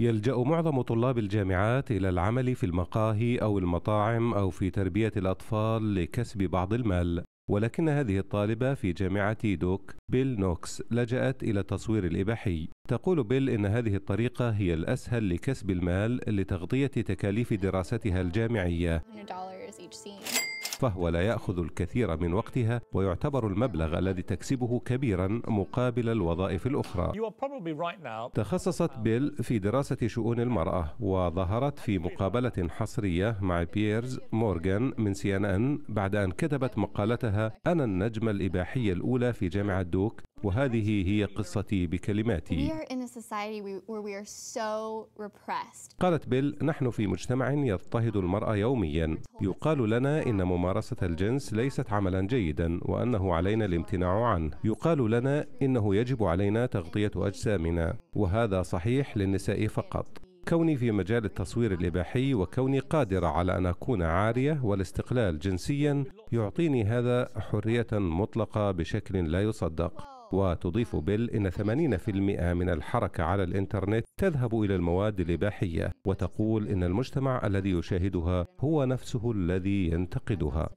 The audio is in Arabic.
يلجأ معظم طلاب الجامعات إلى العمل في المقاهي أو المطاعم أو في تربية الأطفال لكسب بعض المال، ولكن هذه الطالبة في جامعة دوك بيل نوكس لجأت إلى التصوير الإباحي. تقول بيل إن هذه الطريقة هي الأسهل لكسب المال لتغطية تكاليف دراستها الجامعية. الوقفة ولا يأخذ الكثير من وقتها ويعتبر المبلغ الذي تكسبه كبيرا مقابل الوظائف الأخرى تخصصت بيل في دراسة شؤون المرأة وظهرت في مقابلة حصرية مع بييرز مورغان من سي ان ان بعد أن كتبت مقالتها أنا النجمة الإباحية الأولى في جامعة دوك وهذه هي قصتي بكلماتي قالت بيل نحن في مجتمع يضطهد المرأة يوميا يقال لنا إن ممارسة الجنس ليست عملا جيدا وأنه علينا الامتناع عنه يقال لنا إنه يجب علينا تغطية أجسامنا وهذا صحيح للنساء فقط كوني في مجال التصوير الإباحي وكوني قادرة على أن أكون عارية والاستقلال جنسيا يعطيني هذا حرية مطلقة بشكل لا يصدق وتضيف بيل أن 80% من الحركة على الإنترنت تذهب إلى المواد الإباحية وتقول أن المجتمع الذي يشاهدها هو نفسه الذي ينتقدها